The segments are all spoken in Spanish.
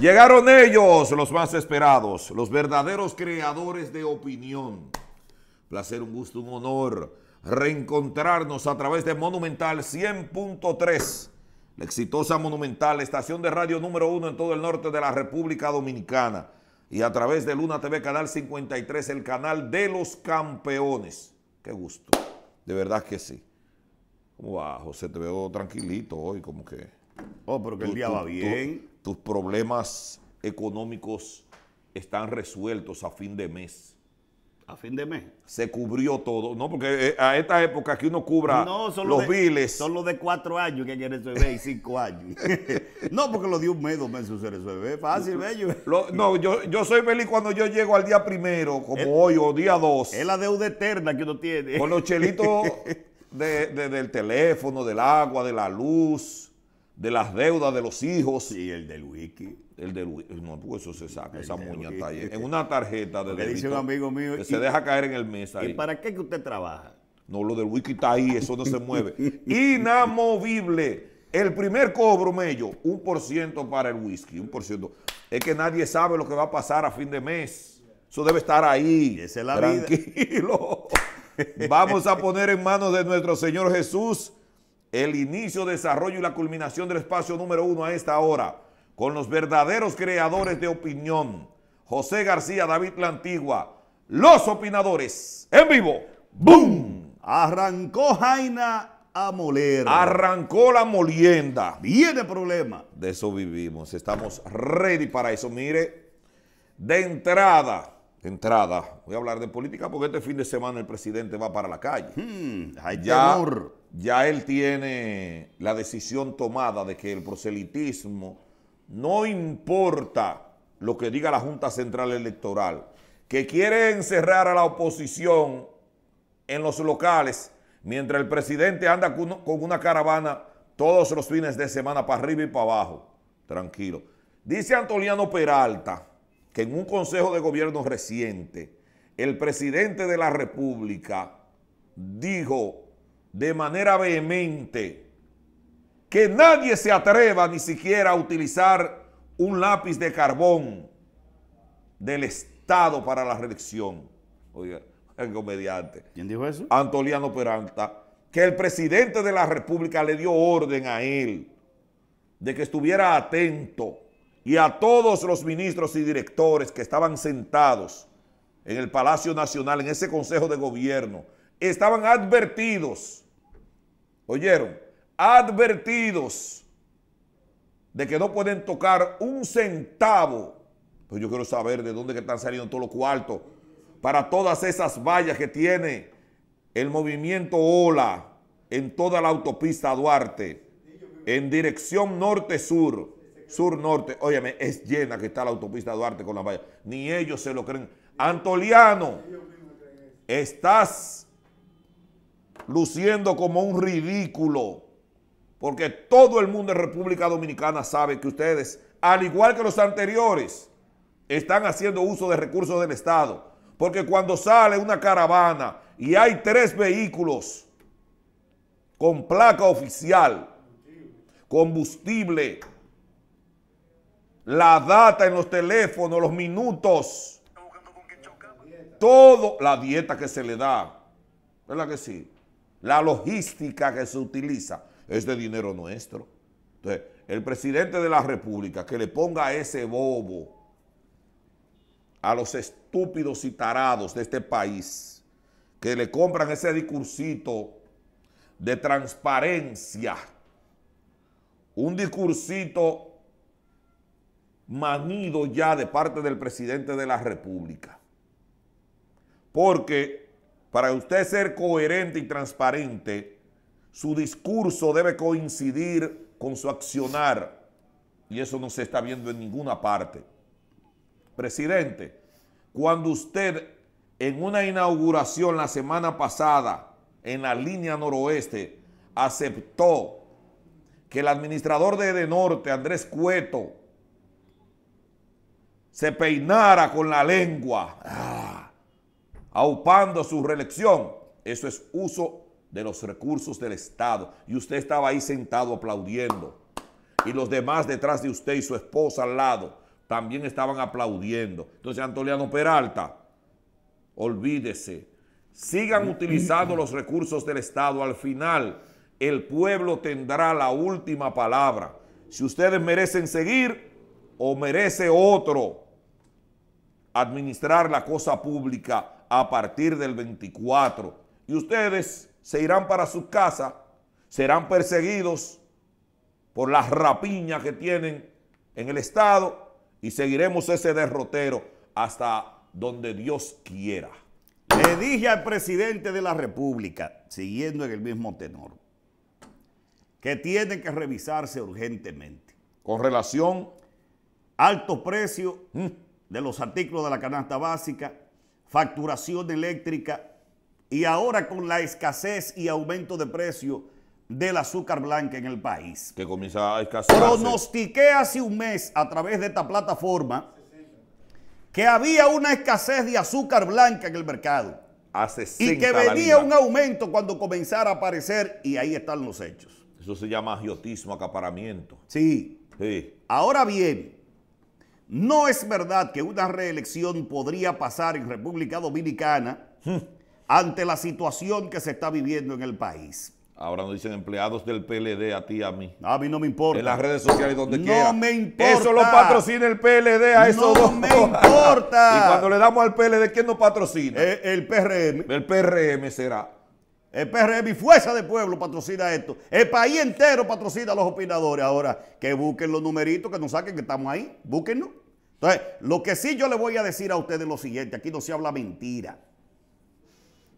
Llegaron ellos, los más esperados, los verdaderos creadores de opinión. Placer, un gusto, un honor reencontrarnos a través de Monumental 100.3, la exitosa Monumental, estación de radio número uno en todo el norte de la República Dominicana, y a través de Luna TV Canal 53, el canal de los campeones. Qué gusto, de verdad que sí. ¿Cómo José? Te veo tranquilito hoy, como que... Oh, pero que el día va bien tus problemas económicos están resueltos a fin de mes. A fin de mes. Se cubrió todo, ¿no? Porque eh, a esta época que uno cubra los biles. Son los de cuatro años que hay que y cinco años. no, porque lo de un mes, dos meses se resuelve. Fácil, bello. no, yo, yo soy feliz cuando yo llego al día primero, como hoy o día dos. Es la deuda eterna que uno tiene. Con los chelitos de, del teléfono, del agua, de la luz de las deudas de los hijos. Y el del whisky El del No, pues eso se saca, esa muñeca está ahí. Este. En una tarjeta de débito. dice un amigo mío. Que se deja caer en el mes ahí. ¿Y para qué que usted trabaja? No, lo del whisky está ahí, eso no se mueve. Inamovible. El primer cobro, Mello, un por ciento para el whisky, un por ciento. Es que nadie sabe lo que va a pasar a fin de mes. Eso debe estar ahí. Esa es Tranquilo. Vamos a poner en manos de nuestro Señor Jesús el inicio, desarrollo y la culminación del espacio número uno a esta hora, con los verdaderos creadores de opinión, José García, David La Antigua, los opinadores, en vivo, ¡Bum! Arrancó Jaina a moler. Arrancó la molienda. Viene problema. De eso vivimos, estamos ready para eso. Mire, de entrada, de entrada, voy a hablar de política porque este fin de semana el presidente va para la calle. Hmm, hay ya él tiene la decisión tomada de que el proselitismo no importa lo que diga la Junta Central Electoral, que quiere encerrar a la oposición en los locales mientras el presidente anda con una caravana todos los fines de semana para arriba y para abajo. Tranquilo. Dice Antoliano Peralta que en un consejo de gobierno reciente el presidente de la República dijo de manera vehemente que nadie se atreva ni siquiera a utilizar un lápiz de carbón del Estado para la reelección. Oiga, el comediante. ¿Quién dijo eso? Antoliano Peralta. Que el presidente de la República le dio orden a él de que estuviera atento y a todos los ministros y directores que estaban sentados en el Palacio Nacional, en ese Consejo de Gobierno, estaban advertidos, oyeron, advertidos de que no pueden tocar un centavo. Pues yo quiero saber de dónde que están saliendo todos los cuartos para todas esas vallas que tiene el movimiento Ola en toda la autopista Duarte, en dirección norte-sur, sur-norte. Óyeme, es llena que está la autopista Duarte con las vallas. Ni ellos se lo creen. Antoliano, estás luciendo como un ridículo. Porque todo el mundo en República Dominicana sabe que ustedes, al igual que los anteriores, están haciendo uso de recursos del Estado. Porque cuando sale una caravana y hay tres vehículos con placa oficial, combustible, la data en los teléfonos, los minutos, todo, la dieta que se le da, ¿verdad que sí? la logística que se utiliza es de dinero nuestro. Entonces, el presidente de la República que le ponga ese bobo a los estúpidos y tarados de este país, que le compran ese discursito de transparencia, un discursito manido ya de parte del presidente de la República. Porque para usted ser coherente y transparente, su discurso debe coincidir con su accionar. Y eso no se está viendo en ninguna parte. Presidente, cuando usted en una inauguración la semana pasada en la línea noroeste aceptó que el administrador de Edenorte, Andrés Cueto, se peinara con la lengua. Ah, aupando su reelección. Eso es uso de los recursos del Estado. Y usted estaba ahí sentado aplaudiendo. Y los demás detrás de usted y su esposa al lado también estaban aplaudiendo. Entonces, Antoliano Peralta, olvídese. Sigan mm, mm, utilizando mm. los recursos del Estado. Al final, el pueblo tendrá la última palabra. Si ustedes merecen seguir o merece otro administrar la cosa pública, a partir del 24. Y ustedes se irán para sus casas, serán perseguidos por las rapiñas que tienen en el Estado y seguiremos ese derrotero hasta donde Dios quiera. Le dije al presidente de la República, siguiendo en el mismo tenor, que tiene que revisarse urgentemente. Con relación... alto precio mm. de los artículos de la canasta básica, facturación eléctrica y ahora con la escasez y aumento de precio del azúcar blanca en el país. Que comienza a Pronostiqué hace un mes a través de esta plataforma que había una escasez de azúcar blanca en el mercado. y que venía un aumento cuando comenzara a aparecer y ahí están los hechos. Eso se llama agiotismo, acaparamiento. Sí. sí. Ahora bien, no es verdad que una reelección podría pasar en República Dominicana ante la situación que se está viviendo en el país. Ahora nos dicen empleados del PLD a ti y a mí. A mí no me importa. En las redes sociales donde quiera. No me importa. Eso lo patrocina el PLD a esos no dos. No me importa. y cuando le damos al PLD, ¿quién nos patrocina? Eh, el PRM. El PRM será. El PRM e y Fuerza de Pueblo patrocina esto. El país entero patrocina a los opinadores. Ahora, que busquen los numeritos, que nos saquen, que estamos ahí. Búsquenlo. Entonces, lo que sí yo le voy a decir a ustedes es lo siguiente. Aquí no se habla mentira.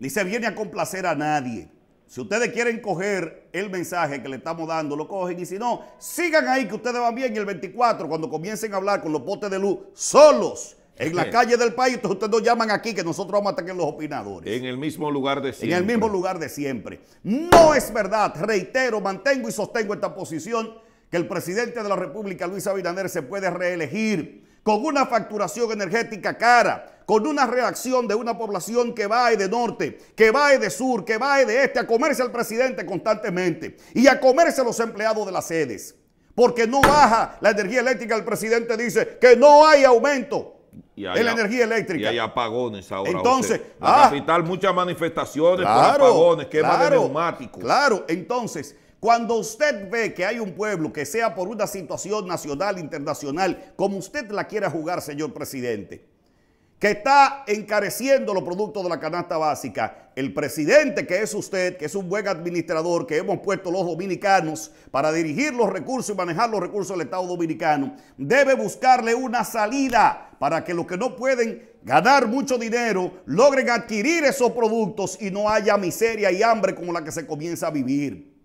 Ni se viene a complacer a nadie. Si ustedes quieren coger el mensaje que le estamos dando, lo cogen. Y si no, sigan ahí que ustedes van bien. Y el 24, cuando comiencen a hablar con los potes de luz, solos en la calle del país, ustedes nos llaman aquí que nosotros vamos a tener los opinadores. En el mismo lugar de siempre. En el mismo lugar de siempre. No es verdad, reitero, mantengo y sostengo esta posición que el presidente de la República, Luis Abinader, se puede reelegir con una facturación energética cara, con una reacción de una población que va de norte, que va de sur, que va de este, a comerse al presidente constantemente y a comerse a los empleados de las sedes. Porque no baja la energía eléctrica, el presidente dice que no hay aumento. Y la energía eléctrica. Y apagones ahora. Entonces, la ah. capital, muchas manifestaciones por apagones, quema claro, de neumáticos. Claro, entonces, cuando usted ve que hay un pueblo que sea por una situación nacional, internacional, como usted la quiera jugar, señor presidente, que está encareciendo los productos de la canasta básica. El presidente que es usted, que es un buen administrador, que hemos puesto los dominicanos para dirigir los recursos y manejar los recursos del Estado dominicano, debe buscarle una salida para que los que no pueden ganar mucho dinero logren adquirir esos productos y no haya miseria y hambre como la que se comienza a vivir.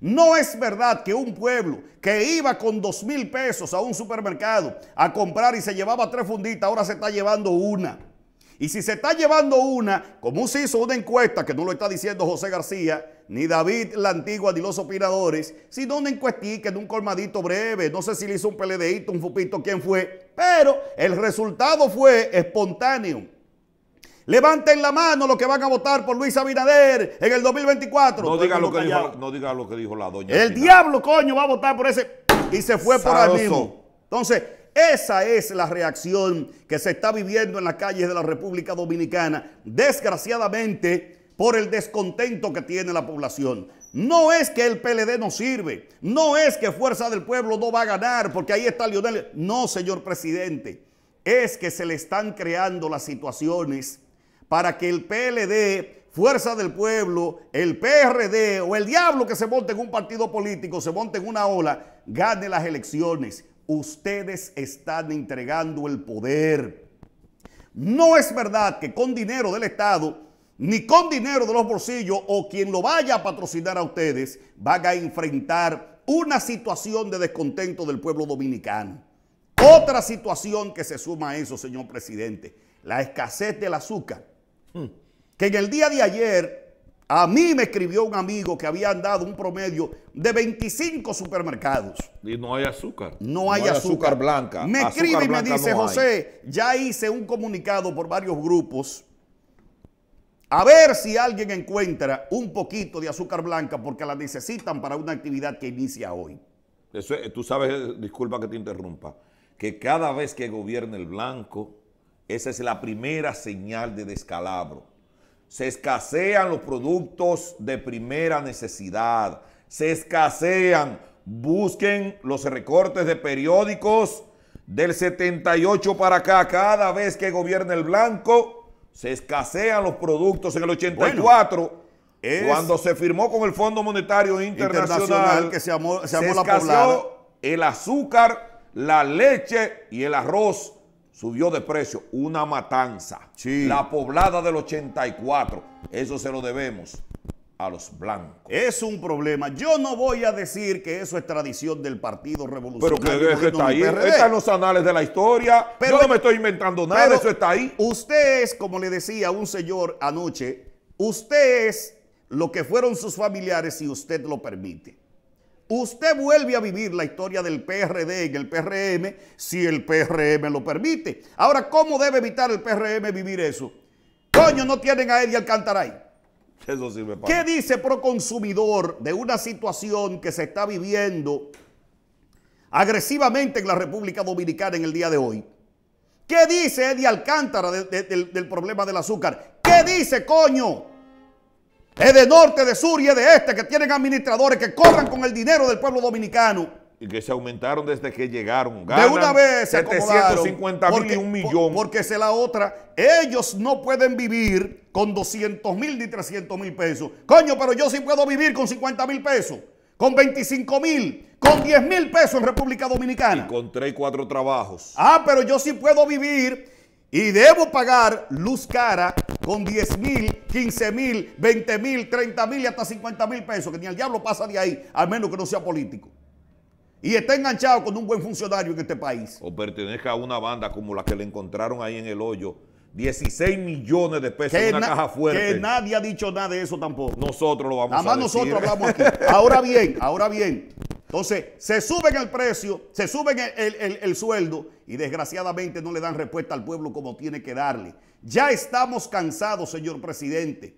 No es verdad que un pueblo que iba con dos mil pesos a un supermercado a comprar y se llevaba tres funditas, ahora se está llevando una. Y si se está llevando una, como se hizo una encuesta, que no lo está diciendo José García, ni David la antigua, ni los opinadores, sino una encuestica en un colmadito breve, no sé si le hizo un peledeíto, un fupito, quién fue, pero el resultado fue espontáneo. Levanten la mano los que van a votar por Luis Abinader en el 2024. No diga, lo que dijo, la doña. El diablo, coño, va a votar por ese. Y se fue por ahí mismo. Entonces, esa es la reacción que se está viviendo en las calles de la República Dominicana, desgraciadamente por el descontento que tiene la población. No es que el PLD no sirve, no es que Fuerza del Pueblo no va a ganar porque ahí está Lionel. No, señor presidente, es que se le están creando las situaciones para que el PLD, Fuerza del Pueblo, el PRD o el diablo que se monte en un partido político, se monte en una ola, gane las elecciones. Ustedes están entregando el poder. No es verdad que con dinero del Estado ni con dinero de los bolsillos o quien lo vaya a patrocinar a ustedes, van a enfrentar una situación de descontento del pueblo dominicano. Otra situación que se suma a eso, señor presidente, la escasez del azúcar. Que en el día de ayer a mí me escribió un amigo que había andado un promedio de 25 supermercados. Y no hay azúcar. No hay, azúcar. blanca. Me escribe y me dice, José, ya hice un comunicado por varios grupos. A ver si alguien encuentra un poquito de azúcar blanca porque la necesitan para una actividad que inicia hoy. tú sabes, disculpa que te interrumpa, que cada vez que gobierna el blanco, esa es la primera señal de descalabro. Se escasean los productos de primera necesidad. Se escasean. Busquen los recortes de periódicos del 78 para acá. Cada vez que gobierna el blanco, se escasean los productos en el 84. cuando se firmó con el Fondo Monetario Internacional, que se, escaseó el azúcar, la leche y el arroz subió de precio, una matanza. La poblada del 84, eso se lo debemos a los blancos. Es un problema. Yo no voy a decir que eso es tradición del Partido Revolucionario. Pero que, está ahí, los anales de la historia. Pero, Yo no me estoy inventando nada, eso está ahí. Usted es, como le decía un señor anoche, usted es lo que fueron sus familiares si usted lo permite. Usted vuelve a vivir la historia del PRD en el PRM si el PRM lo permite. Ahora, ¿cómo debe evitar el PRM vivir eso? Coño, no tienen a Eddie ahí. Eso sí me ¿Qué dice Proconsumidor de una situación que se está viviendo agresivamente en la República Dominicana en el día de hoy? ¿Qué dice Eddie Alcántara del problema del azúcar? ¿Qué dice, coño? es de norte, de sur y es de este, que tienen administradores que cobran con el dinero del pueblo dominicano. Y que se aumentaron desde que llegaron. de una vez se 750 mil y un millón. Porque es la otra. Ellos no pueden vivir con 200 mil ni 300 mil pesos. Coño, pero yo sí puedo vivir con 50 mil pesos, con 25 mil, con 10 mil pesos en República Dominicana. Y con 3 y 4 trabajos. Ah, pero yo sí puedo vivir y debo pagar luz cara con 10 mil, 15 mil, 20 mil, 30 mil y hasta 50 mil pesos, que ni al diablo pasa de ahí, al menos que no sea político. Y está enganchado con un buen funcionario en este país. O pertenezca a una banda como la que le encontraron ahí en el hoyo, 16 millones de pesos que en una caja fuerte. Que nadie ha dicho nada de eso tampoco. Nosotros lo vamos a decir. Además nosotros hablamos aquí. Ahora bien, ahora bien, entonces, se suben el precio, se suben el, sueldo y desgraciadamente no le dan respuesta al pueblo como tiene que darle. Ya estamos cansados, señor presidente,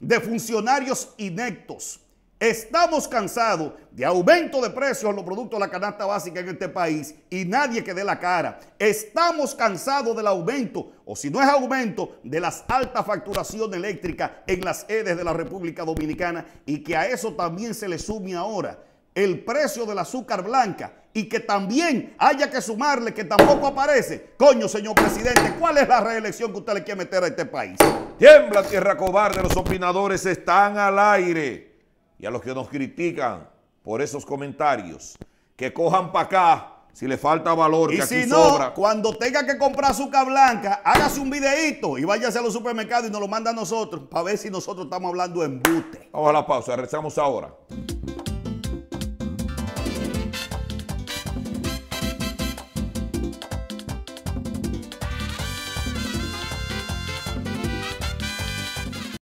de funcionarios inectos. Estamos cansados de aumento de precios a los productos de la canasta básica en este país y nadie que dé la cara. Estamos cansados del aumento, o si no es aumento, de las altas facturaciones eléctricas en las edes de la República Dominicana y que a eso también se le sume ahora el precio del azúcar blanca y que también haya que sumarle que tampoco aparece. Coño, señor presidente, ¿cuál es la reelección que usted le quiere meter a este país? Tiembla, tierra cobarde, los opinadores están al aire. Y a los que nos critican por esos comentarios, que cojan para acá si le falta valor, y que si aquí no, sobra. cuando tenga que comprar azúcar blanca, hágase un videito y váyase a los supermercados y nos lo manda a nosotros para ver si nosotros estamos hablando en bute. Vamos a la pausa, regresamos ahora.